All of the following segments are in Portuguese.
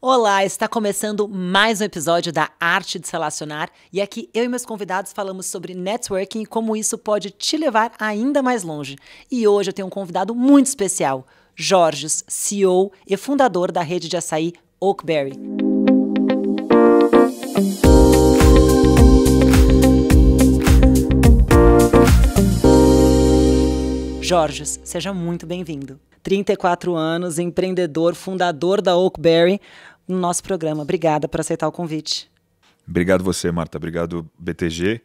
Olá, está começando mais um episódio da Arte de Se Relacionar e aqui eu e meus convidados falamos sobre networking e como isso pode te levar ainda mais longe. E hoje eu tenho um convidado muito especial, Jorges, CEO e fundador da rede de açaí Oakberry. Jorges, seja muito bem-vindo. 34 anos, empreendedor, fundador da Oakberry, no nosso programa. Obrigada por aceitar o convite. Obrigado você, Marta. Obrigado, BTG.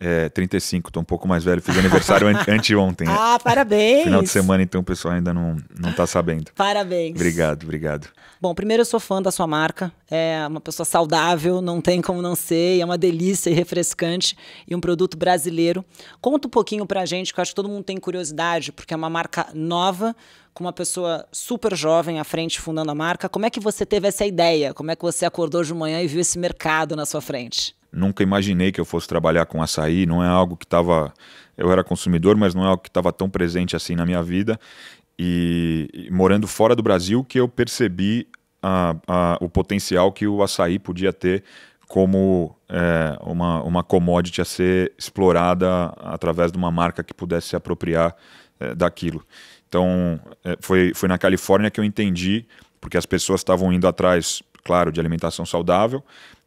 É, 35, estou um pouco mais velho. Fiz aniversário anteontem. Né? Ah, parabéns! Final de semana, então o pessoal ainda não, não tá sabendo. Parabéns. Obrigado, obrigado. Bom, primeiro eu sou fã da sua marca. É uma pessoa saudável, não tem como não ser. é uma delícia e refrescante. E um produto brasileiro. Conta um pouquinho pra gente, que eu acho que todo mundo tem curiosidade, porque é uma marca nova, com uma pessoa super jovem à frente fundando a marca. Como é que você teve essa ideia? Como é que você acordou de manhã e viu esse mercado na sua frente? Nunca imaginei que eu fosse trabalhar com açaí, não é algo que estava. Eu era consumidor, mas não é algo que estava tão presente assim na minha vida. E, e morando fora do Brasil, que eu percebi a, a, o potencial que o açaí podia ter como é, uma, uma commodity a ser explorada através de uma marca que pudesse se apropriar é, daquilo. Então, é, foi, foi na Califórnia que eu entendi, porque as pessoas estavam indo atrás, claro, de alimentação saudável,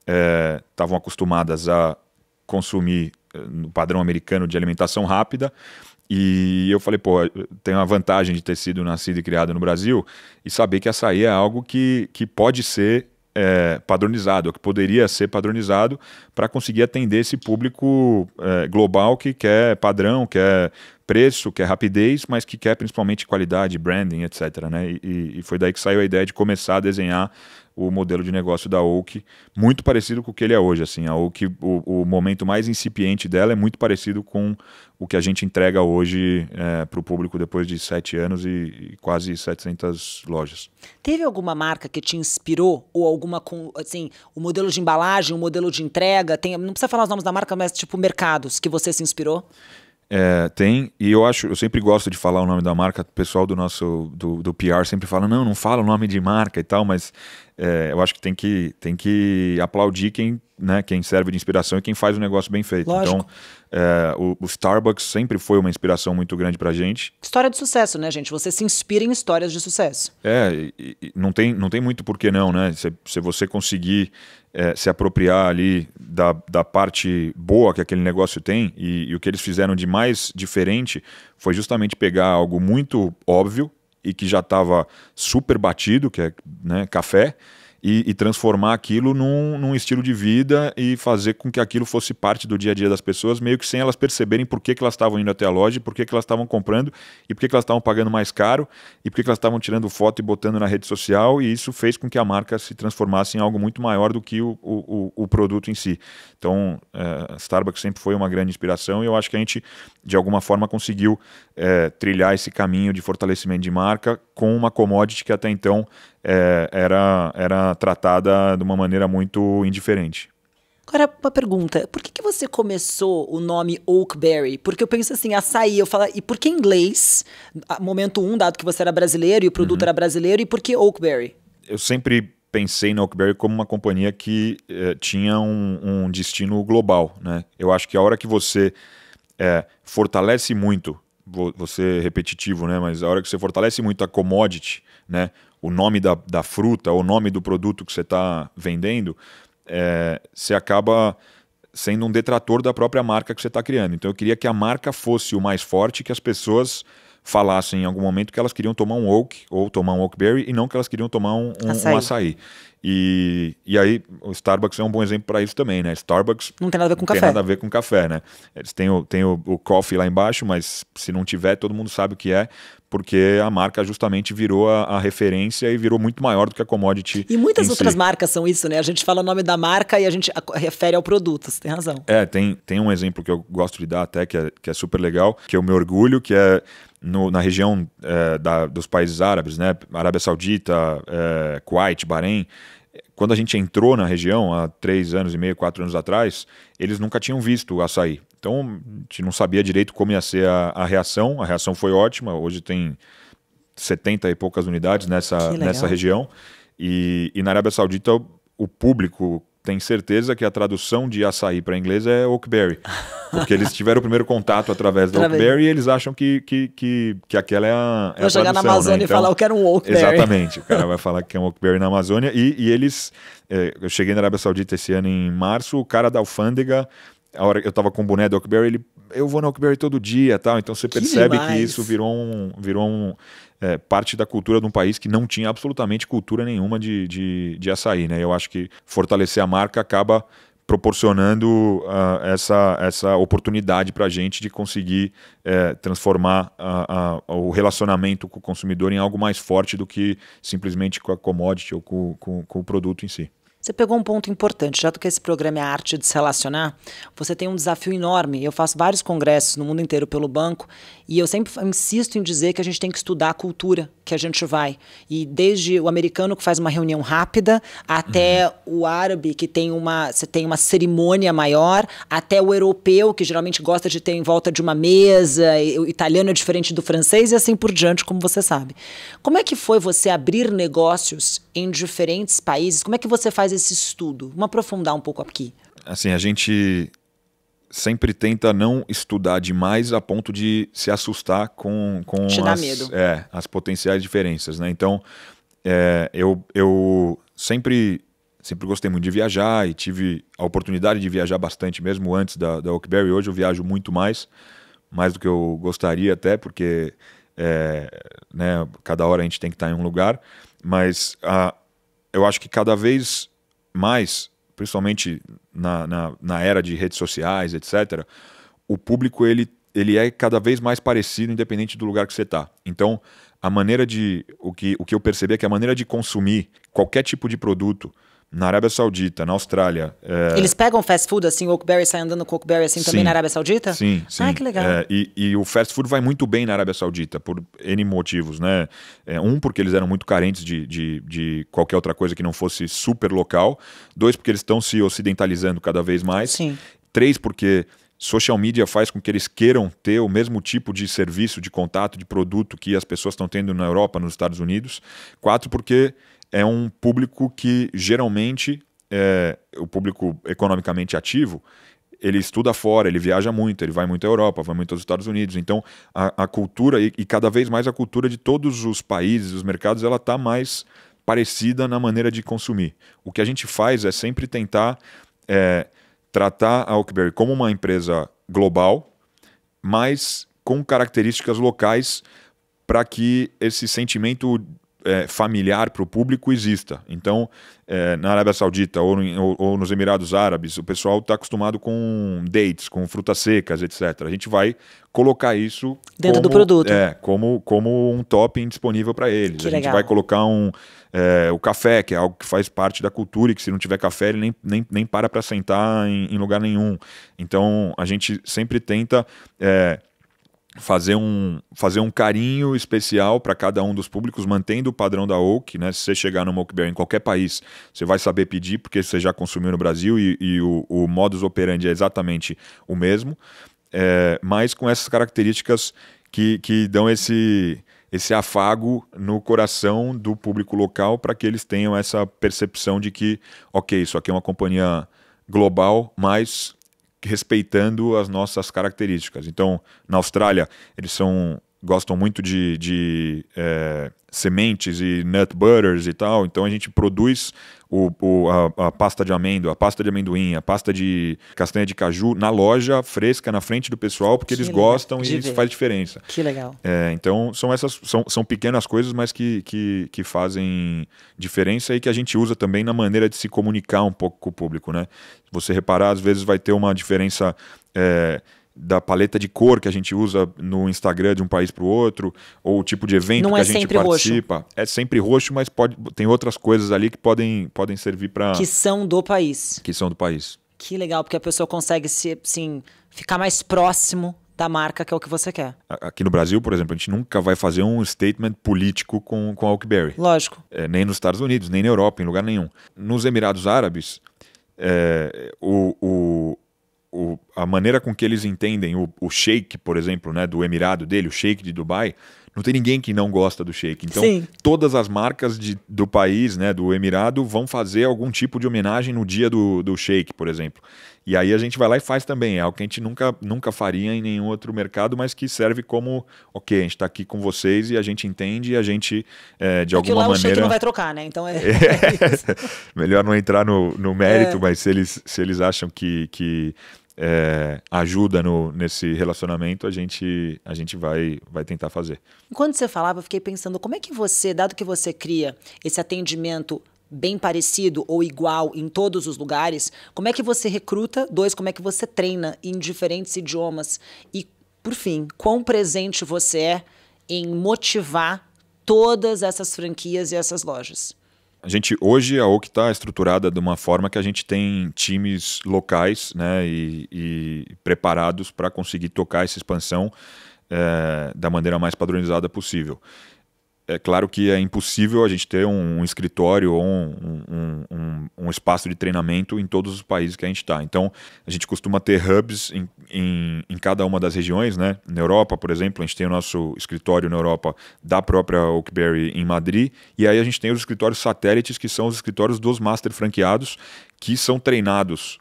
é, estavam é, acostumadas a consumir é, no padrão americano de alimentação rápida. E eu falei, pô, tem uma vantagem de ter sido nascido e criado no Brasil e saber que açaí é algo que, que pode ser é, padronizado, ou que poderia ser padronizado para conseguir atender esse público é, global que quer padrão, quer preço, quer é rapidez, mas que quer principalmente qualidade, branding, etc. Né? E, e, foi daí que saiu a ideia de começar a desenhar o modelo de negócio da Oak, muito parecido com o que ele é hoje. Assim, a Oak, o, o momento mais incipiente dela é muito parecido com o que a gente entrega hoje é, para o público depois de sete anos e, e, quase 700 lojas. Teve alguma marca que te inspirou ou alguma assim, o modelo de embalagem, o modelo de entrega? Tem, não precisa falar os nomes da marca, mas tipo mercados que você se inspirou? É, tem, e eu acho, eu sempre gosto de falar o nome da marca, o pessoal do nosso, do, do PR sempre fala, não, não fala o nome de marca e tal, mas é, eu acho que tem que, tem que aplaudir quem, né, quem serve de inspiração e quem faz o negócio bem feito. Então, Lógico. Então, é, o, o, Starbucks sempre foi uma inspiração muito grande pra gente. História de sucesso, né, gente? Você se inspira em histórias de sucesso. É, e, e não, tem, não tem muito por que não, né? Se, se você conseguir é, se apropriar ali da, da parte boa que aquele negócio tem, e, e o que eles fizeram de mais diferente foi justamente pegar algo muito óbvio e que já estava super batido, que é né, café, e, e transformar aquilo num, num, estilo de vida e fazer com que aquilo fosse parte do dia a dia das pessoas, meio que sem elas perceberem por que, que elas estavam indo até a loja, por que, que elas estavam comprando e por que, que elas estavam pagando mais caro e por que, que elas estavam tirando foto e botando na rede social. E isso fez com que a marca se transformasse em algo muito maior do que o, o, o produto em si. Então, é, Starbucks sempre foi uma grande inspiração e eu acho que a gente, de alguma forma, conseguiu é, trilhar esse caminho de fortalecimento de marca com uma commodity que até então é, era, era tratada de uma maneira muito indiferente. Agora, uma pergunta. Por que, que você começou o nome Oakberry? Porque eu penso assim, açaí, eu falo, e por que inglês? Ah, momento um, dado que você era brasileiro e o produto uhum. era brasileiro, e por que Oakberry? Eu sempre pensei na Oakberry como uma companhia que eh, tinha um, um, destino global, né? Eu acho que a hora que você eh, fortalece muito vou, ser repetitivo, né? Mas a hora que você fortalece muito a commodity, né? O nome da, da fruta, o nome do produto que você está vendendo, é, você acaba sendo um detrator da própria marca que você está criando. Então eu queria que a marca fosse o mais forte, que as pessoas falassem em algum momento que elas queriam tomar um oak ou tomar um oakberry e não que elas queriam tomar um, um açaí. Um açaí. E, e aí o Starbucks é um bom exemplo para isso também, né? Starbucks não tem nada a ver com café não Tem nada a ver com café, né? Eles têm, o, têm o, o coffee lá embaixo, mas se não tiver, todo mundo sabe o que é, porque a marca justamente virou a, a referência e virou muito maior do que a commodity. E muitas outras si. marcas são isso, né? A gente fala o nome da marca e a gente refere ao produto, você tem razão. É, tem, tem um exemplo que eu gosto de dar até, que é, que é super legal, que eu me orgulho, que é no, na região é, da, dos países árabes, né? Arábia Saudita, é, Kuwait, Bahrein quando a gente entrou na região, há três anos e meio, quatro anos atrás, eles nunca tinham visto o açaí. Então, a gente não sabia direito como ia ser a, a reação. A reação foi ótima. Hoje tem 70 e poucas unidades nessa, nessa região. E, e na Arábia Saudita, o público tem certeza que a tradução de açaí para inglês é Oakberry. Porque eles tiveram o primeiro contato através do Oakberry e eles acham que, que, que, que aquela é a. É eu vou chegar tradução, na né? Amazônia né? então, e falar, eu quero um Oakberry. Exatamente, o cara vai falar que é um Oakberry na Amazônia. E, e eles. É, eu cheguei na Arábia Saudita esse ano em março, o cara da alfândega a hora que eu tava com o boné do Oakberry, ele, eu vou no Oakberry todo dia tal. Então você percebe que isso virou um, virou um, é, parte da cultura de um país que não tinha absolutamente cultura nenhuma de, de, de açaí. Né? Eu acho que fortalecer a marca acaba proporcionando uh, essa, essa oportunidade para a gente de conseguir uh, transformar uh, o relacionamento com o consumidor em algo mais forte do que simplesmente com a commodity ou com, com, com o produto em si. Você pegou um ponto importante, já que esse programa é a arte de se relacionar, você tem um desafio enorme. Eu faço vários congressos no mundo inteiro pelo banco e eu sempre insisto em dizer que a gente tem que estudar a cultura que a gente vai. E desde o americano que faz uma reunião rápida, até uhum. o árabe que tem uma, você tem uma cerimônia maior, até o europeu que geralmente gosta de ter em volta de uma mesa, o italiano é diferente do francês e assim por diante, como você sabe. Como é que foi você abrir negócios em diferentes países? Como é que você faz faz esse estudo? Vamos aprofundar um pouco aqui. Assim, a gente sempre tenta não estudar demais a ponto de se assustar com, com Te as, medo. É, as potenciais diferenças, né? Então, é, eu, eu sempre, sempre gostei muito de viajar e tive a oportunidade de viajar bastante mesmo antes da, da Oakberry. Hoje eu viajo muito mais, mais do que eu gostaria até, porque é, né, cada hora a gente tem que estar em um lugar. Mas a, ah, eu acho que cada vez mas, principalmente na, na, na era de redes sociais, etc., o público ele, ele é cada vez mais parecido, independente do lugar que você está. Então, a maneira de. O que, o que eu percebi é que a maneira de consumir qualquer tipo de produto na Arábia Saudita, na Austrália. É... Eles pegam fast food assim, o Oakberry sai andando com o Oakberry assim sim, também na Arábia Saudita? Sim, ah, sim. Ah, que legal. É, e, e, o fast food vai muito bem na Arábia Saudita, por N motivos, né? É, um, porque eles eram muito carentes de, de, de, qualquer outra coisa que não fosse super local. Dois, porque eles estão se ocidentalizando cada vez mais. Sim. Três, porque social media faz com que eles queiram ter o mesmo tipo de serviço, de contato, de produto que as pessoas estão tendo na Europa, nos Estados Unidos. Quatro, porque é um público que geralmente, é, o público economicamente ativo, ele estuda fora, ele viaja muito, ele vai muito à Europa, vai muito aos Estados Unidos. Então, a, a cultura, e, e cada vez mais a cultura de todos os países, os mercados, ela está mais parecida na maneira de consumir. O que a gente faz é sempre tentar. É, tratar a Oakberry como uma empresa global, mas com características locais para que esse sentimento é, familiar para o público exista. Então, é, na Arábia Saudita ou, ou, ou, nos Emirados Árabes, o pessoal está acostumado com dates, com frutas secas, etc. A gente vai colocar isso dentro como, do produto. É, como, como um topping disponível para eles. Que a legal. gente vai colocar um, é, o café, que é algo que faz parte da cultura e que se não tiver café, ele nem, nem, nem para para sentar em, em, lugar nenhum. Então, a gente sempre tenta é, fazer um, fazer um carinho especial para cada um dos públicos, mantendo o padrão da Oak. Né? Se você chegar no Oak Beer em qualquer país, você vai saber pedir, porque você já consumiu no Brasil e, e o, o, modus operandi é exatamente o mesmo, é, mas com essas características que, que dão esse, esse afago no coração do público local para que eles tenham essa percepção de que, ok, isso aqui é uma companhia global, mas respeitando as nossas características. Então, na Austrália, eles são gostam muito de, de é, sementes e nut butters e tal, então a gente produz o, o a, a, pasta de amêndoa, a pasta de amendoim, a pasta de castanha de caju na loja, fresca, na frente do pessoal, porque que eles legal. gostam de e ver. isso faz diferença. Que legal. É, então são essas são, são pequenas coisas, mas que, que, que fazem diferença e que a gente usa também na maneira de se comunicar um pouco com o público, né? Você reparar, às vezes vai ter uma diferença. É, da paleta de cor que a gente usa no Instagram de um país para o outro, ou o tipo de evento Não que é a gente participa. Roxo. É sempre roxo, mas pode, tem outras coisas ali que podem, podem servir para. Que são do país. Que são do país. Que legal, porque a pessoa consegue se, assim, ficar mais próximo da marca que é o que você quer. Aqui no Brasil, por exemplo, a gente nunca vai fazer um statement político com, com a Oakberry. Lógico. É, nem nos Estados Unidos, nem na Europa, em lugar nenhum. Nos Emirados Árabes, é, o, o o, a maneira com que eles entendem o, o shake, por exemplo, né, do emirado dele, o shake de Dubai, não tem ninguém que não gosta do shake. Então, Sim. todas as marcas de, do país, né, do emirado, vão fazer algum tipo de homenagem no dia do, do shake, por exemplo. E aí a gente vai lá e faz também. É algo que a gente nunca, nunca faria em nenhum outro mercado, mas que serve como, ok, a gente está aqui com vocês e a gente entende e a gente, é, de Porque alguma lá maneira... o shake não vai trocar, né? Então é... é Melhor não entrar no, no mérito, é. mas se eles, se eles acham que, que é, ajuda no, nesse relacionamento, a gente, a gente vai, vai tentar fazer. Enquanto você falava, eu fiquei pensando como é que você, dado que você cria esse atendimento bem parecido ou igual em todos os lugares, como é que você recruta? Dois, como é que você treina em diferentes idiomas? E, por fim, quão presente você é em motivar todas essas franquias e essas lojas? A gente hoje a é OC está estruturada de uma forma que a gente tem times locais, né, e, e preparados para conseguir tocar essa expansão é, da maneira mais padronizada possível. É claro que é impossível a gente ter um, um escritório ou um, um, um, espaço de treinamento em todos os países que a gente está. Então, a gente costuma ter hubs em, em, em cada uma das regiões, né? Na Europa, por exemplo, a gente tem o nosso escritório na Europa da própria Oakberry em Madrid, e aí a gente tem os escritórios satélites, que são os escritórios dos master franqueados, que são treinados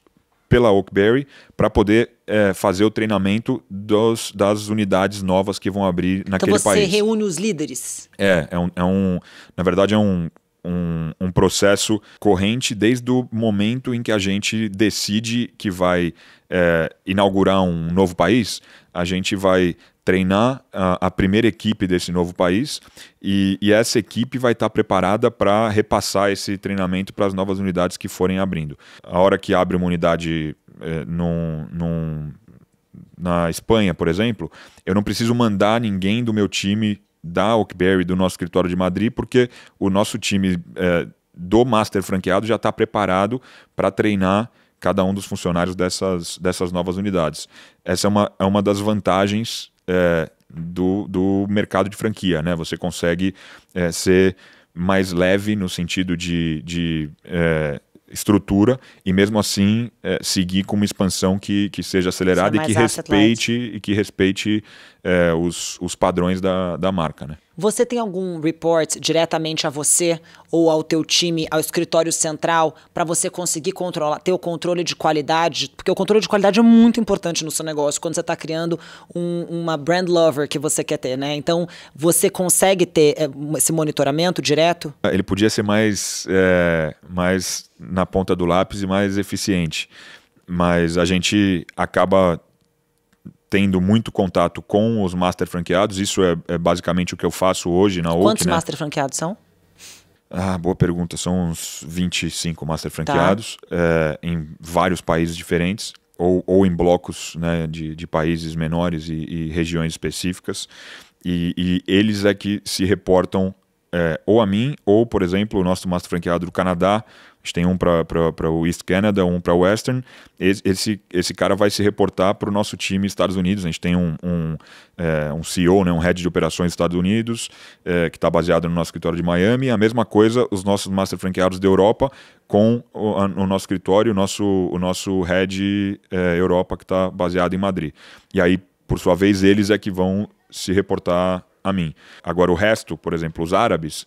pela Oakberry para poder é, fazer o treinamento dos, das unidades novas que vão abrir então naquele país. então você país. reúne os líderes. É, é um, é um, na verdade é um um, um, processo corrente desde o momento em que a gente decide que vai é, inaugurar um novo país, a gente vai treinar a, a primeira equipe desse novo país e, e essa equipe vai estar tá preparada para repassar esse treinamento para as novas unidades que forem abrindo. A hora que abre uma unidade é, num, num na Espanha, por exemplo, eu não preciso mandar ninguém do meu time da Oakberry, do nosso escritório de Madrid, porque o nosso time é, do Master franqueado já está preparado para treinar cada um dos funcionários dessas, dessas novas unidades. Essa é uma, é uma das vantagens é, do, do mercado de franquia. Né? Você consegue é, ser mais leve no sentido de, de é, estrutura e mesmo assim é, seguir com uma expansão que, que seja acelerada e que, respeite, e que respeite é, os, os padrões da, da marca. Né? Você tem algum report diretamente a você ou ao teu time, ao escritório central, para você conseguir controlar, ter o controle de qualidade? Porque o controle de qualidade é muito importante no seu negócio quando você está criando um, uma brand lover que você quer ter, né? Então, você consegue ter é, esse monitoramento direto? Ah, ele podia ser mais, é, mais na ponta do lápis e mais eficiente, mas a gente acaba tendo muito contato com os master franqueados. Isso é, é basicamente o que eu faço hoje na Quantos Oak. Quantos né? master franqueados são? Ah, boa pergunta. São uns 25 master tá. franqueados tá. é, em vários países diferentes ou, ou em blocos né, de, de países menores e, e regiões específicas. E, e, eles é que se reportam é, ou a mim, ou, por exemplo, o nosso master franqueado do Canadá. A gente tem um para o East Canada, um para Western. Esse, esse cara vai se reportar para o nosso time Estados Unidos. A gente tem um, um, é, um CEO, né, um head de operações Estados Unidos, é, que está baseado no nosso escritório de Miami. A mesma coisa, os nossos master franqueados da Europa com o, a, o nosso escritório, o nosso, o nosso head é, Europa, que está baseado em Madrid. E aí, por sua vez, eles é que vão se reportar a mim. Agora, o resto, por exemplo, os árabes,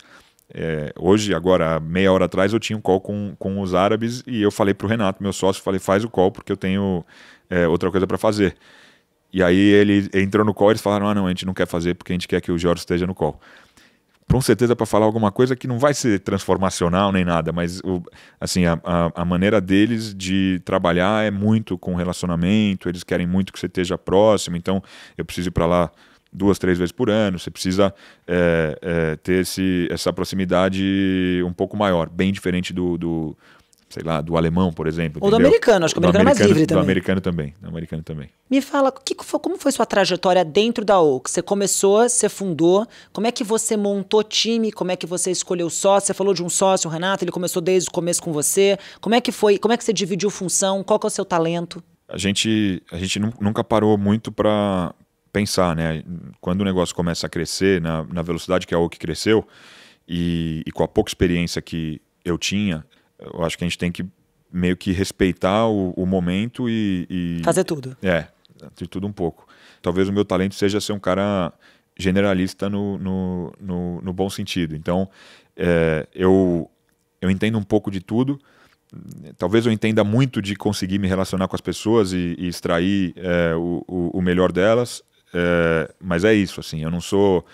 é, hoje, agora, meia hora atrás, eu tinha um call com, com os árabes e eu falei para o Renato, meu sócio, falei, faz o call porque eu tenho é, outra coisa para fazer. E aí ele entrou no call e eles falaram, ah não, a gente não quer fazer porque a gente quer que o Jorge esteja no call. Com certeza para falar alguma coisa que não vai ser transformacional nem nada, mas o, assim a, a, a maneira deles de trabalhar é muito com relacionamento, eles querem muito que você esteja próximo, então eu preciso ir para lá duas, três vezes por ano, você precisa é, é, ter esse, essa proximidade um pouco maior, bem diferente do, do sei lá, do alemão, por exemplo. Ou entendeu? do americano, acho que o americano, americano é mais livre do também. Do americano também, do americano também. Me fala, que, como foi sua trajetória dentro da Oak? Você começou, você fundou, como é que você montou time, como é que você escolheu sócio? Você falou de um sócio, o Renato, ele começou desde o começo com você. Como é que foi, como é que você dividiu função, qual que é o seu talento? A gente, a gente nunca parou muito para pensar, né? Quando o negócio começa a crescer na, na velocidade que a OC cresceu e, e, com a pouca experiência que eu tinha, eu acho que a gente tem que meio que respeitar o, o momento e, e, Fazer tudo. É, de tudo um pouco. Talvez o meu talento seja ser um cara generalista no, no, no, no bom sentido. Então, é, eu, eu entendo um pouco de tudo. Talvez eu entenda muito de conseguir me relacionar com as pessoas e, e extrair é, o, o, melhor delas. É, mas é isso, assim, eu não sou.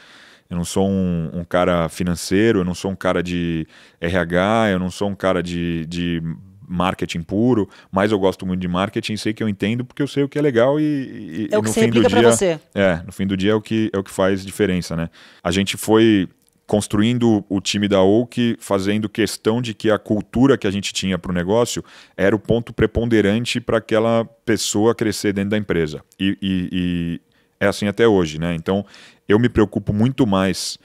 Eu não sou um, um, cara financeiro, eu não sou um cara de RH, eu não sou um cara de, de marketing puro, mas eu gosto muito de marketing, sei que eu entendo porque eu sei o que é legal e, e, é o e no fim do dia, é, no fim do dia é o que é o que faz diferença, né? A gente foi construindo o time da Oak, fazendo questão de que a cultura que a gente tinha para o negócio era o ponto preponderante para aquela pessoa crescer dentro da empresa. E, e, é assim até hoje, né? Então eu me preocupo muito mais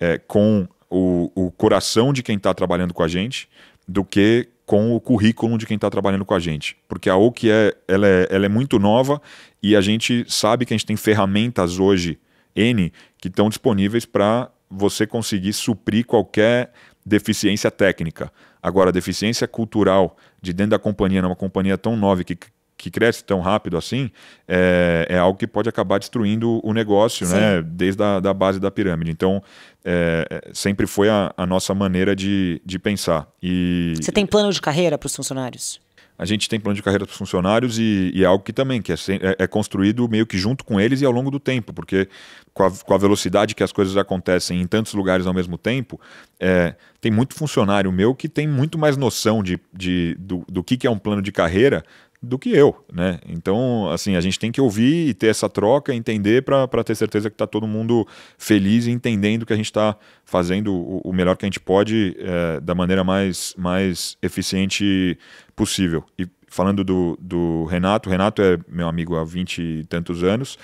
é, com o, o coração de quem está trabalhando com a gente do que com o currículo de quem está trabalhando com a gente. Porque a OUC é, ela é, ela é muito nova e a gente sabe que a gente tem ferramentas hoje, N, que estão disponíveis para você conseguir suprir qualquer deficiência técnica. Agora, deficiência cultural de dentro da companhia, numa companhia tão nova que, que cresce tão rápido assim, é, é algo que pode acabar destruindo o negócio, Sim. né? Desde a da base da pirâmide. Então, é, é, sempre foi a, a, nossa maneira de, de pensar. E, Você tem plano de carreira para os funcionários? a gente tem plano de carreira para os funcionários e, e, é algo que também que é, é, é, construído meio que junto com eles e ao longo do tempo, porque com a, com a velocidade que as coisas acontecem em tantos lugares ao mesmo tempo, é, tem muito funcionário meu que tem muito mais noção de, de do, do que, que é um plano de carreira do que eu, né? Então, assim, a gente tem que ouvir e ter essa troca, entender para ter certeza que está todo mundo feliz e entendendo que a gente está fazendo o, o, melhor que a gente pode é, da maneira mais, mais eficiente possível. E falando do, do Renato, Renato é meu amigo há vinte e tantos anos,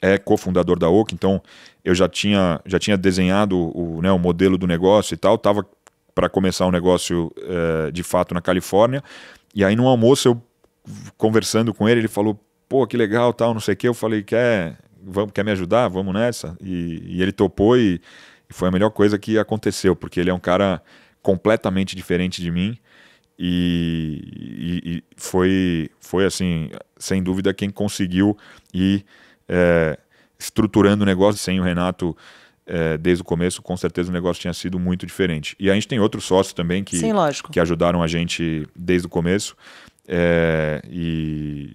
é cofundador da Oak. então eu já tinha, já tinha desenhado o, né, o modelo do negócio e tal, estava para começar o um negócio é, de fato na Califórnia. E aí, no almoço, eu conversando com ele, ele falou, pô, que legal, tal, não sei o que Eu falei, quer, vamos, quer me ajudar? Vamos nessa? E, e ele topou e, foi a melhor coisa que aconteceu, porque ele é um cara completamente diferente de mim. E, e foi, foi, assim, sem dúvida, quem conseguiu ir é, estruturando o negócio sem o Renato é, desde o começo, com certeza o negócio tinha sido muito diferente. E a gente tem outros sócios também que, Sim, que ajudaram a gente desde o começo é, e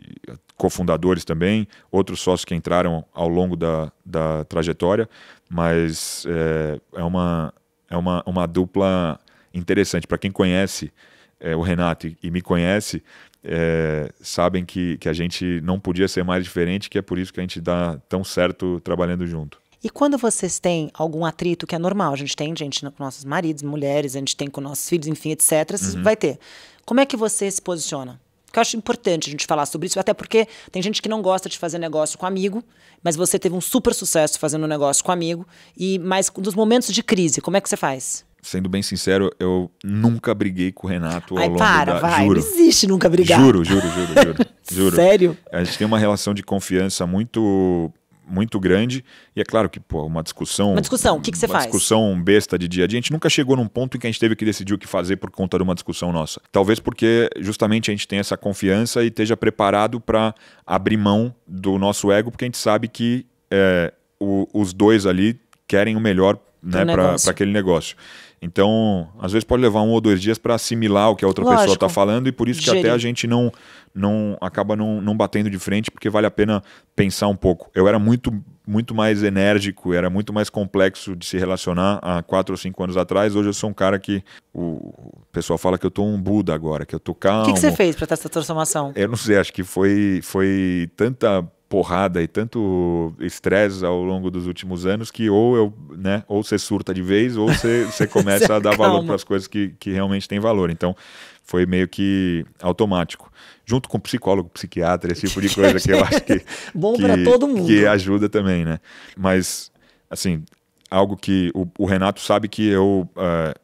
cofundadores também, outros sócios que entraram ao longo da, da trajetória, mas é, é, uma, é uma, uma dupla interessante. Para quem conhece é, o Renato e, e me conhece, é, sabem que, que a gente não podia ser mais diferente, que é por isso que a gente dá tão certo trabalhando junto. E quando vocês têm algum atrito, que é normal, a gente tem gente com nossos maridos, mulheres, a gente tem com nossos filhos, enfim, etc., uhum. vai ter. Como é que você se posiciona? Porque eu acho importante a gente falar sobre isso, até porque tem gente que não gosta de fazer negócio com amigo, mas você teve um super sucesso fazendo negócio com amigo, e mas nos momentos de crise, como é que você faz? Sendo bem sincero, eu nunca briguei com o Renato ao Ai, longo para, da... vai, juro. não existe nunca brigar. Juro, juro, juro, juro, juro. Sério? A gente tem uma relação de confiança muito muito grande. E é claro que, pô, uma discussão. Uma discussão, o que, que você faz? Uma discussão besta de dia a dia. A gente nunca chegou num ponto em que a gente teve que decidir o que fazer por conta de uma discussão nossa. Talvez porque justamente a gente tem essa confiança e esteja preparado para abrir mão do nosso ego, porque a gente sabe que é, o, os dois ali querem o melhor né, para aquele negócio. Então, às vezes pode levar um ou dois dias para assimilar o que a outra tá Lógico. pessoa está falando e por isso que até a gente não não acaba não, não batendo de frente porque vale a pena pensar um pouco. Eu era muito muito mais enérgico, era muito mais complexo de se relacionar há quatro ou cinco anos atrás. Hoje eu sou um cara que o pessoal fala que eu tô um Buda agora, que eu tô calmo. O que, que você fez para ter essa transformação? Eu não sei, acho que foi foi tanta porrada e tanto estresse ao longo dos últimos anos que ou eu, né, ou você surta de vez ou você, você começa você a dar valor para as coisas que, que realmente têm valor. Então, foi meio que automático. Junto com psicólogo, psiquiatra, esse tipo de coisa que eu acho que bom para todo mundo. Que ajuda também, né? Mas assim, algo que o, o Renato sabe que eu uh,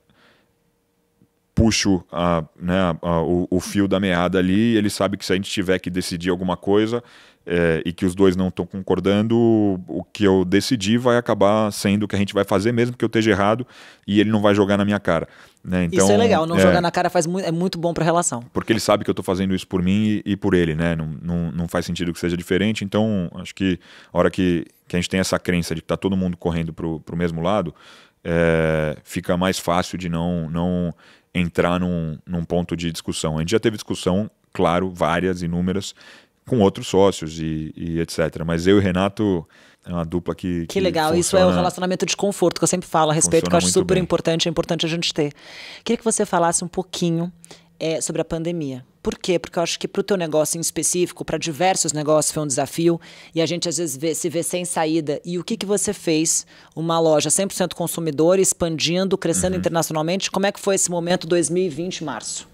puxo a, né, a, a, o, o fio da meada ali, ele sabe que se a gente tiver que decidir alguma coisa, é, e que os dois não estão concordando, o que eu decidi vai acabar sendo o que a gente vai fazer, mesmo que eu esteja errado, e ele não vai jogar na minha cara. Né? Então, isso é então, legal, não é, jogar na cara faz é muito bom para a relação. Porque ele sabe que eu estou fazendo isso por mim e, e por ele, né? Não, não, não, faz sentido que seja diferente. Então, acho que a hora que, que a gente tem essa crença de que está todo mundo correndo para o mesmo lado, é, fica mais fácil de não, não entrar num, num ponto de discussão. A gente já teve discussão, claro, várias, inúmeras, com outros sócios e, e etc. Mas eu e o Renato é uma dupla que. Que, que legal, funciona, isso é o um relacionamento de conforto que eu sempre falo a respeito, que eu acho super bem. importante, é importante a gente ter. Queria que você falasse um pouquinho é, sobre a pandemia. Por quê? Porque eu acho que para o teu negócio em específico, para diversos negócios, foi um desafio e a gente às vezes vê, se vê sem saída. E o que, que você fez? Uma loja 100% consumidor, expandindo, crescendo uhum. internacionalmente. Como é que foi esse momento 2020, março?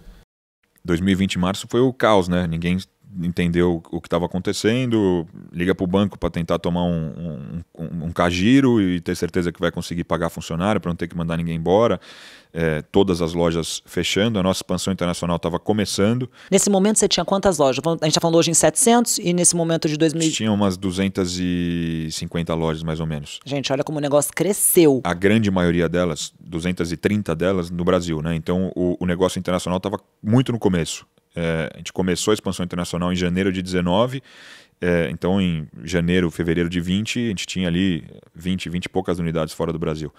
2020, março foi o caos, né? Ninguém entender o, o que estava acontecendo, liga para o banco para tentar tomar um, um, um, um cajiro e ter certeza que vai conseguir pagar funcionário para não ter que mandar ninguém embora. É, todas as lojas fechando, a nossa expansão internacional estava começando. Nesse momento você tinha quantas lojas? A gente está falando hoje em 700 e nesse momento de 2000... Tinha umas 250 lojas mais ou menos. Gente, olha como o negócio cresceu. A grande maioria delas, 230 delas no Brasil, né? Então o, o negócio internacional estava muito no começo. É, a gente começou a expansão internacional em janeiro de 19. É, então, em janeiro, fevereiro de 20, a gente tinha ali 20, 20 e poucas unidades fora do Brasil.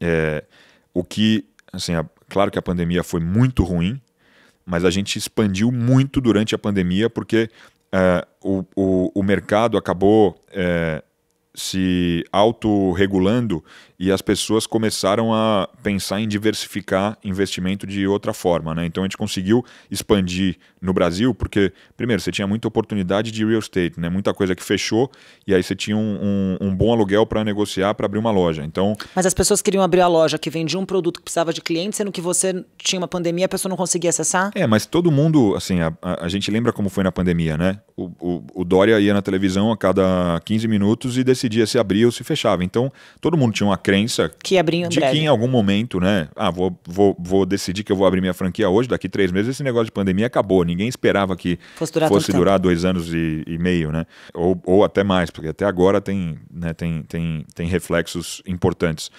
É, o que, assim, a, claro que a pandemia foi muito ruim, mas a gente expandiu muito durante a pandemia porque é, o, o, o, mercado acabou é, se autorregulando e as pessoas começaram a pensar em diversificar investimento de outra forma. Né? Então a gente conseguiu expandir no Brasil, porque, primeiro, você tinha muita oportunidade de real estate, né? muita coisa que fechou, e aí você tinha um, um, um bom aluguel para negociar, para abrir uma loja. Então, Mas as pessoas queriam abrir a loja que vendia um produto que precisava de cliente, sendo que você tinha uma pandemia, a pessoa não conseguia acessar? É, mas todo mundo, assim, a, a gente lembra como foi na pandemia, né? O, o, o Dória ia na televisão a cada 15 minutos e decidia decidia se abria ou se fechava. Então, todo mundo tinha uma crença que abria de breve. que em algum momento, né? Ah, vou, vou, vou decidir que eu vou abrir minha franquia hoje, daqui três meses, esse negócio de pandemia acabou. Ninguém esperava que fosse durar, fosse durar dois anos e, e, meio, né? Ou, ou até mais, porque até agora tem, né, tem, tem, tem reflexos importantes.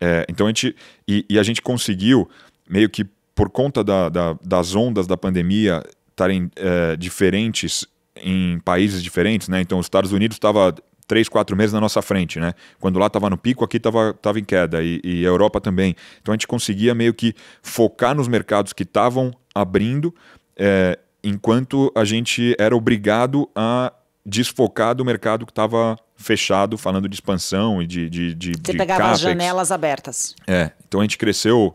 É, então a gente. E, e, a gente conseguiu, meio que por conta da, da, das ondas da pandemia estarem é, diferentes em países diferentes, né? Então, os Estados Unidos estava três, quatro meses na nossa frente, né? Quando lá estava no pico, aqui estava tava em queda, e, e a Europa também. Então a gente conseguia meio que focar nos mercados que estavam abrindo, é, enquanto a gente era obrigado a desfocar do mercado que estava fechado, falando de expansão e de. de, de Você de pegava capex. as janelas abertas. É, então a gente cresceu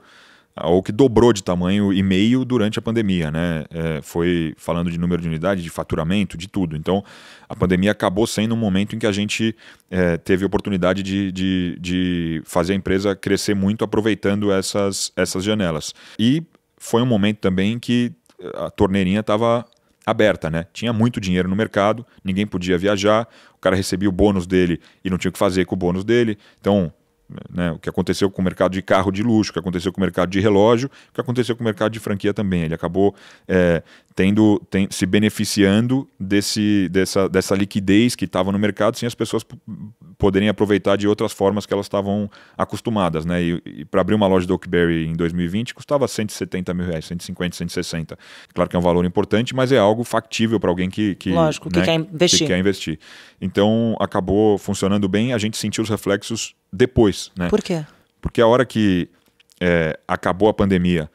ou que dobrou de tamanho e meio durante a pandemia, né? É, foi falando de número de unidade, de faturamento, de tudo. Então, a pandemia acabou sendo um momento em que a gente é, teve oportunidade de, de, de fazer a empresa crescer muito aproveitando essas, essas janelas. E foi um momento também que a torneirinha estava aberta, né? Tinha muito dinheiro no mercado, ninguém podia viajar, o cara recebia o bônus dele e não tinha o que fazer com o bônus dele. Então, né, o que aconteceu com o mercado de carro de luxo, o que aconteceu com o mercado de relógio, o que aconteceu com o mercado de franquia também. Ele acabou é, tendo, tem, se beneficiando desse, dessa, dessa liquidez que estava no mercado, sem as pessoas poderem aproveitar de outras formas que elas estavam acostumadas. Né? E, e para abrir uma loja do Oakberry em 2020 custava 170 mil reais, 150, 160. Claro que é um valor importante, mas é algo factível para alguém que, que, Lógico, né, que, quer investir. que quer investir. Então acabou funcionando bem, a gente sentiu os reflexos depois, né? Por quê? Porque a hora que é, acabou a pandemia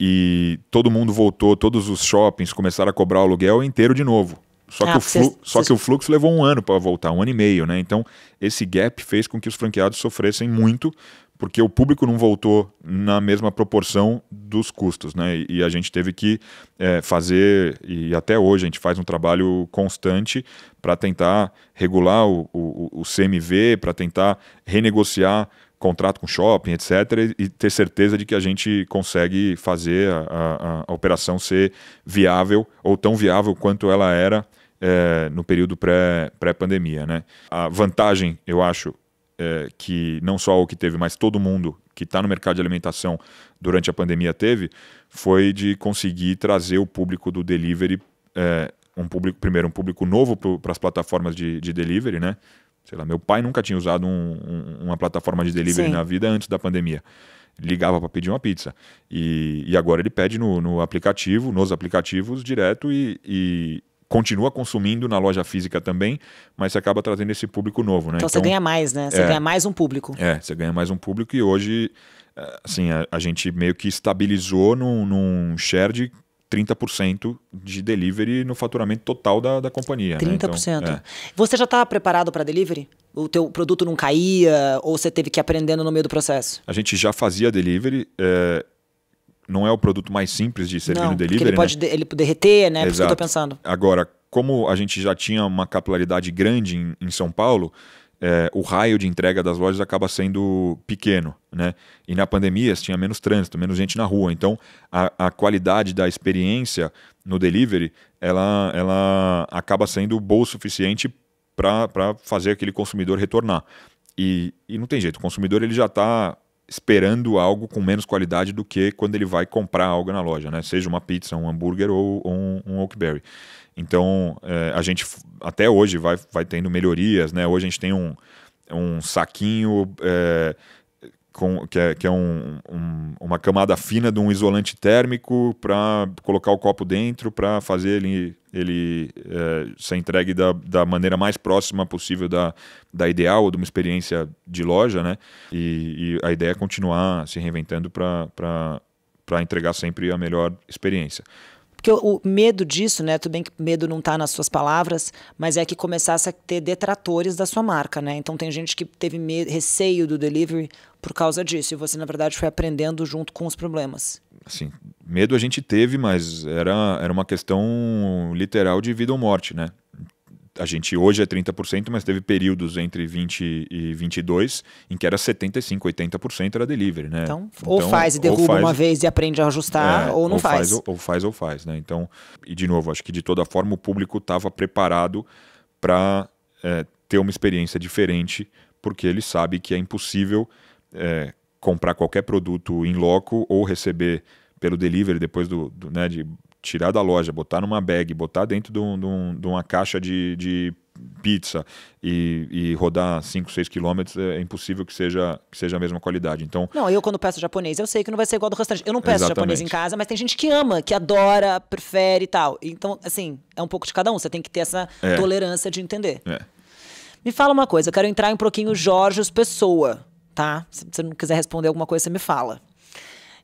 e todo mundo voltou, todos os shoppings começaram a cobrar o aluguel inteiro de novo. Só, ah, que, o flu... cês... só que o fluxo levou um ano para voltar, um ano e meio, né? Então, esse gap fez com que os franqueados sofressem muito porque o público não voltou na mesma proporção dos custos, né? E, e a gente teve que é, fazer, e até hoje a gente faz um trabalho constante para tentar regular o, o, o CMV, para tentar renegociar contrato com shopping, etc., e ter certeza de que a gente consegue fazer a, a, a operação ser viável ou tão viável quanto ela era é, no período pré-pandemia. Pré né? A vantagem, eu acho, é, que não só o que teve, mas todo mundo que está no mercado de alimentação durante a pandemia teve, foi de conseguir trazer o público do delivery, é, um público primeiro um público novo para as plataformas de, de, delivery, né? Sei lá, meu pai nunca tinha usado um, um, uma plataforma de delivery Sim. na vida antes da pandemia. Ligava para pedir uma pizza. E, e agora ele pede no, no, aplicativo, nos aplicativos direto e, e continua consumindo na loja física também, mas você acaba trazendo esse público novo, né? Então, então você ganha mais, né? Você é, ganha mais um público. É, você ganha mais um público e hoje, assim, a, a gente meio que estabilizou num, num share de 30% de delivery no faturamento total da, da companhia. 30%. Né? Então, é. Você já estava preparado para delivery? O teu produto não caía ou você teve que ir aprendendo no meio do processo? A gente já fazia delivery. É, não é o produto mais simples de servir não, no delivery. Ele pode né? de, ele derreter, né? Exato. isso que eu tô pensando. Agora, como a gente já tinha uma capilaridade grande em, em São Paulo, é, o raio de entrega das lojas acaba sendo pequeno, né? E na pandemia tinha menos trânsito, menos gente na rua. Então a, a qualidade da experiência no delivery ela, ela acaba sendo boa o suficiente para fazer aquele consumidor retornar. E, e não tem jeito, o consumidor ele já está esperando algo com menos qualidade do que quando ele vai comprar algo na loja, né? Seja uma pizza, um hambúrguer ou, ou um, um Oakberry. Então, é, a gente até hoje vai, vai tendo melhorias, né? Hoje a gente tem um, um saquinho é, com, que é, que é um, um, uma camada fina de um isolante térmico para colocar o copo dentro para fazer ele, ele é, ser entregue da, da maneira mais próxima possível da, da ideal ou de uma experiência de loja, né? E, e a ideia é continuar se reinventando para entregar sempre a melhor experiência. Porque o, medo disso, né? Tudo bem que medo não está nas suas palavras, mas é que começasse a ter detratores da sua marca, né? Então tem gente que teve receio do delivery por causa disso. E você, na verdade, foi aprendendo junto com os problemas. Sim, medo a gente teve, mas era, era uma questão literal de vida ou morte, né? a gente hoje é 30%, mas teve períodos entre 20 e 22 em que era 75%, 80% era delivery, né? Então, então ou faz e derruba faz, uma vez e aprende a ajustar, é, ou não ou faz. faz ou, ou, faz ou faz, né? Então, e de novo, acho que de toda forma o público estava preparado para é, ter uma experiência diferente, porque ele sabe que é impossível é, comprar qualquer produto em loco ou receber pelo delivery depois do, do né, de tirar da loja, botar numa bag, botar dentro de, um, de uma caixa de, de pizza e, e, rodar 5, 6 quilômetros, é, é impossível que seja, que seja a mesma qualidade. Então, não, eu quando peço japonês, eu sei que não vai ser igual do restaurante. Eu não peço exatamente. japonês em casa, mas tem gente que ama, que adora, prefere e tal. Então, assim, é um pouco de cada um. Você tem que ter essa é. tolerância de entender. É. Me fala uma coisa, eu quero entrar em um pouquinho Jorge Pessoa, tá? Se você não quiser responder alguma coisa, você me fala.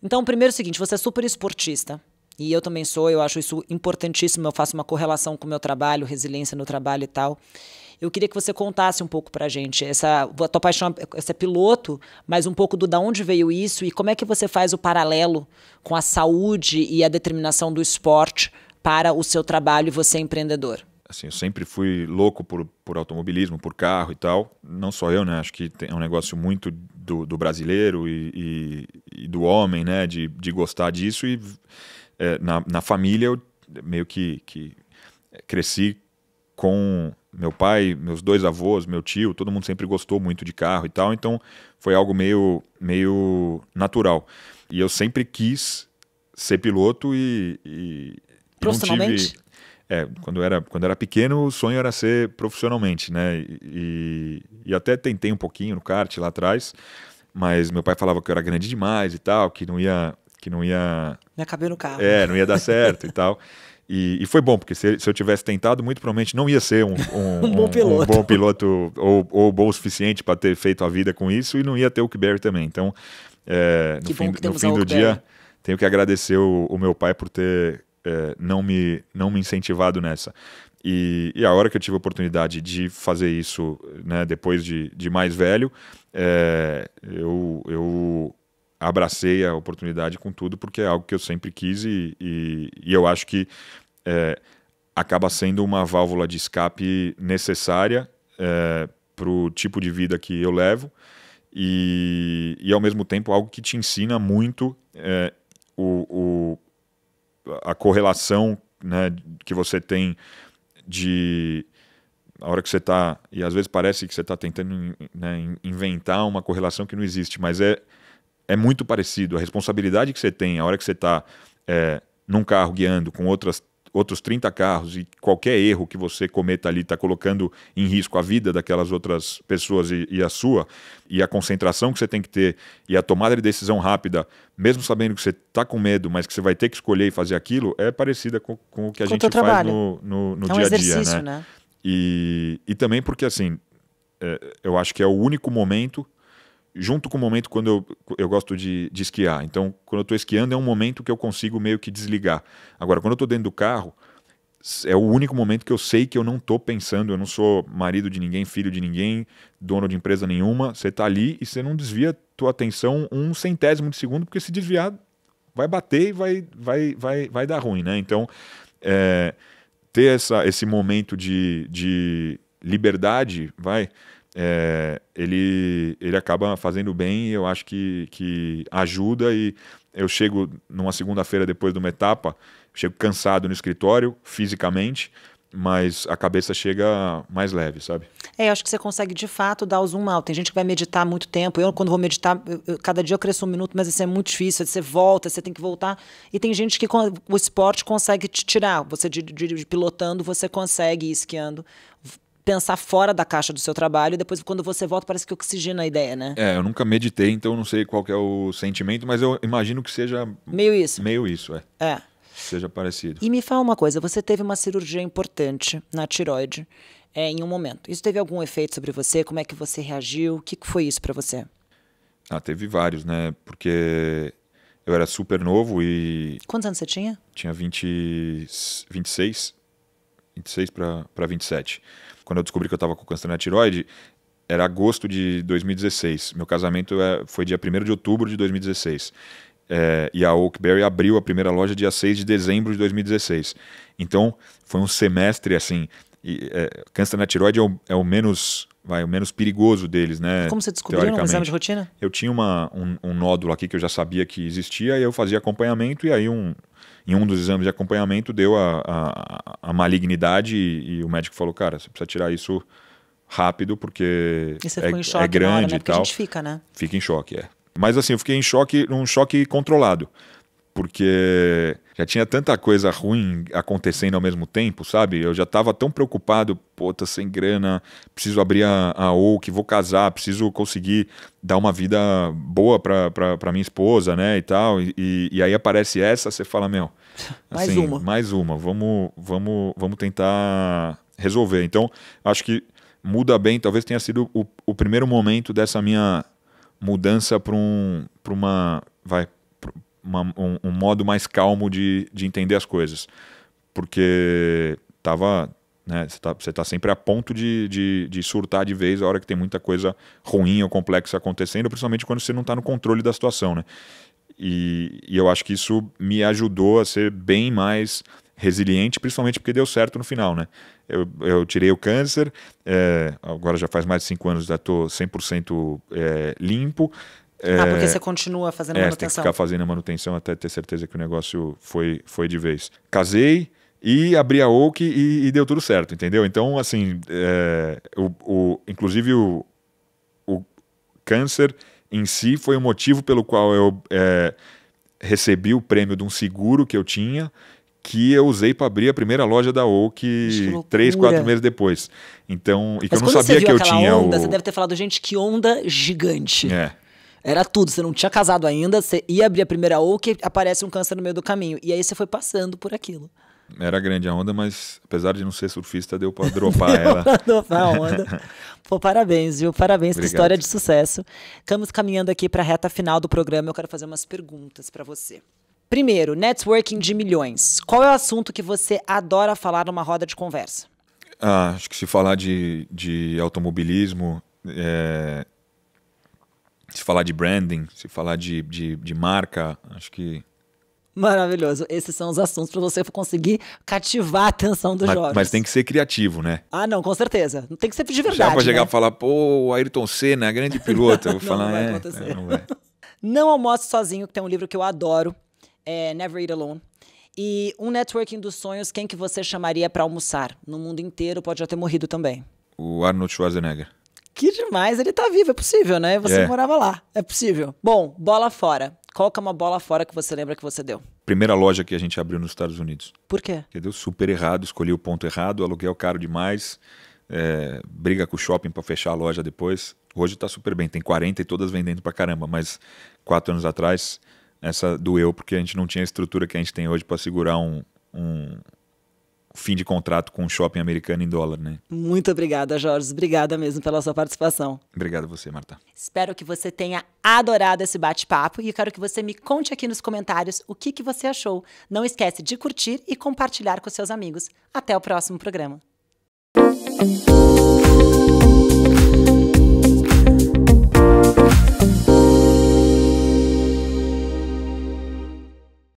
Então, primeiro é o seguinte, você é super esportista. E eu também sou, eu acho isso importantíssimo, eu faço uma correlação com o meu trabalho, resiliência no trabalho e tal. Eu queria que você contasse um pouco pra gente essa a tua paixão, é piloto, mas um pouco do da onde veio isso e como é que você faz o paralelo com a saúde e a determinação do esporte para o seu trabalho e você é empreendedor. Assim, eu sempre fui louco por, por automobilismo, por carro e tal. Não só eu, né? Acho que é um negócio muito do, do brasileiro e, e, e, do homem, né? De, de gostar disso e é, na, na família eu meio que, que cresci com meu pai, meus dois avós, meu tio, todo mundo sempre gostou muito de carro e tal, então foi algo meio, meio natural. E eu sempre quis ser piloto e, e profissionalmente. é, quando era quando era pequeno o sonho era ser profissionalmente, né? E, e até tentei um pouquinho no kart lá atrás, mas meu pai falava que eu era grande demais e tal, que não ia que não ia. me acabei no carro. É, não ia dar certo e tal. E, e, foi bom, porque se, se, eu tivesse tentado, muito provavelmente não ia ser um, um, um, bom, piloto. um bom, piloto. ou, ou bom o suficiente para ter feito a vida com isso e não ia ter o Kiber também. Então, é, no, fim, no fim, do dia, tenho que agradecer o, o meu pai por ter é, não, me, não me incentivado nessa. E, e, a hora que eu tive a oportunidade de fazer isso, né, depois de, de mais velho, é, eu, eu abracei a oportunidade com tudo, porque é algo que eu sempre quis e, e, e eu acho que é, acaba sendo uma válvula de escape necessária é, para o tipo de vida que eu levo e, e, ao mesmo tempo, algo que te ensina muito é, o, o, a correlação né, que você tem de a hora que você está, e às vezes parece que você está tentando né, inventar uma correlação que não existe, mas é é muito parecido. A responsabilidade que você tem a hora que você está é, num carro guiando com outras, outros 30 carros e qualquer erro que você cometa ali está colocando em risco a vida daquelas outras pessoas e, e, a sua, e a concentração que você tem que ter e a tomada de decisão rápida, mesmo sabendo que você está com medo, mas que você vai ter que escolher e fazer aquilo, é parecida com, com o que a com gente faz no, no, no é um dia a dia. Né? né? E, e também porque, assim, é, eu acho que é o único momento junto com o momento quando eu, eu gosto de, de esquiar. Então, quando eu estou esquiando, é um momento que eu consigo meio que desligar. Agora, quando eu estou dentro do carro, é o único momento que eu sei que eu não estou pensando, eu não sou marido de ninguém, filho de ninguém, dono de empresa nenhuma. Você está ali e você não desvia tua atenção um centésimo de segundo, porque se desviar, vai bater e vai, vai, vai, vai dar ruim, né? Então, é, ter essa, esse momento de, de liberdade, vai, é, ele, ele acaba fazendo bem e eu acho que, que ajuda. E eu chego numa segunda-feira depois de uma etapa, chego cansado no escritório, fisicamente, mas a cabeça chega mais leve, sabe? É, eu acho que você consegue de fato dar o zoom out. Tem gente que vai meditar muito tempo. Eu, quando vou meditar, eu, eu, cada dia eu cresço um minuto, mas isso é muito difícil. Você volta, você tem que voltar. E tem gente que com, o esporte consegue te tirar. Você de, de, de pilotando, você consegue ir esquiando pensar fora da caixa do seu trabalho e depois quando você volta parece que oxigena a ideia, né? É, eu nunca meditei, então não sei qual é o sentimento, mas eu imagino que seja meio isso. Meio isso, é. É. Seja parecido. E me fala uma coisa, você teve uma cirurgia importante na tiroide é, em um momento. Isso teve algum efeito sobre você? Como é que você reagiu? O que foi isso para você? Ah, teve vários, né? Porque eu era super novo e. Quantos anos você tinha? Tinha 20, 26. 26 para 27 quando eu descobri que eu estava com câncer na tiroide, era agosto de 2016. Meu casamento é, foi dia 1 de outubro de 2016. É, e a Oakberry abriu a primeira loja dia 6 de dezembro de 2016. Então, foi um semestre assim. E, é, câncer na tiroide é o, é o, menos vai o menos perigoso deles, né? Como você descobriu um exame de rotina? Eu tinha uma, um, um, nódulo aqui que eu já sabia que existia, e eu fazia acompanhamento, e aí um, em um dos exames de acompanhamento deu a, a, a malignidade e, e, o médico falou, cara, você precisa tirar isso rápido porque é, é, grande hora, né? e tal. Porque a gente fica, né? Fica em choque, é. Mas assim, eu fiquei em choque, um choque controlado porque já tinha tanta coisa ruim acontecendo ao mesmo tempo, sabe? Eu já estava tão preocupado, pô, tô sem grana, preciso abrir a, a OUC, vou casar, preciso conseguir dar uma vida boa pra, pra, pra minha esposa, né, e tal. E, e, aí aparece essa, você fala, meu... Assim, mais uma. Mais uma, vamos, vamos, vamos tentar resolver. Então, acho que muda bem, talvez tenha sido o, o primeiro momento dessa minha mudança para um, uma... Vai, uma, um, um, modo mais calmo de, de entender as coisas. Porque tava, né, você está tá sempre a ponto de, de, de, surtar de vez a hora que tem muita coisa ruim ou complexa acontecendo, principalmente quando você não está no controle da situação. Né? E, e eu acho que isso me ajudou a ser bem mais resiliente, principalmente porque deu certo no final, né? Eu, eu tirei o câncer, é, agora já faz mais de 5 anos, já estou 100% é, limpo, é, ah, porque você continua fazendo é, manutenção. Tem que ficar fazendo a manutenção até ter certeza que o negócio foi, foi de vez. Casei e abri a Oak e, e deu tudo certo, entendeu? Então, assim, é, o, o, inclusive o, o câncer em si foi o motivo pelo qual eu é, recebi o prêmio de um seguro que eu tinha que eu usei para abrir a primeira loja da Oak três, quatro meses depois. Então, e que Mas eu não sabia que eu tinha. Onda, o... Você deve ter falado, gente, que onda gigante. É. Era tudo, você não tinha casado ainda, você ia abrir a primeira ou que aparece um câncer no meio do caminho. E aí você foi passando por aquilo. Era grande a onda, mas apesar de não ser surfista, deu pra dropar deu ela. Pra dropar a onda. Pô, parabéns, viu? Parabéns, Obrigado. que história de sucesso. Estamos caminhando aqui pra reta final do programa, eu quero fazer umas perguntas para você. Primeiro, networking de milhões. Qual é o assunto que você adora falar numa roda de conversa? Ah, acho que se falar de, de automobilismo, é, se falar de branding, se falar de, de, de marca, acho que Maravilhoso. Esses são os assuntos para você conseguir cativar a atenção dos jovens. Mas tem que ser criativo, né? Ah, não, com certeza. Não tem que ser de verdade. Já para chegar né? e falar, pô, Ayrton Senna, é grande piloto. não, eu vou falar, não vai é, acontecer. É, não, vai. não almoço sozinho, que tem um livro que eu adoro, é Never Eat Alone. E um networking dos sonhos, quem que você chamaria para almoçar? No mundo inteiro pode já ter morrido também. O Arnold Schwarzenegger que demais, ele tá vivo, é possível, né? Você é. morava lá, é possível. Bom, bola fora. Qual que é uma bola fora que você lembra que você deu? Primeira loja que a gente abriu nos Estados Unidos. Por quê? Porque deu super errado, escolhi o ponto errado, aluguel caro demais, é, briga com o shopping para fechar a loja depois. Hoje tá super bem, tem 40 e todas vendendo pra caramba, mas quatro anos atrás essa doeu porque a gente não tinha a estrutura que a gente tem hoje para segurar um, um, fim de contrato com o shopping americano em dólar, né? Muito obrigada, Jorge. Obrigada mesmo pela sua participação. Obrigado a você, Marta. Espero que você tenha adorado esse bate-papo e quero que você me conte aqui nos comentários o que, que você achou. Não esquece de curtir e compartilhar com seus amigos. Até o próximo programa.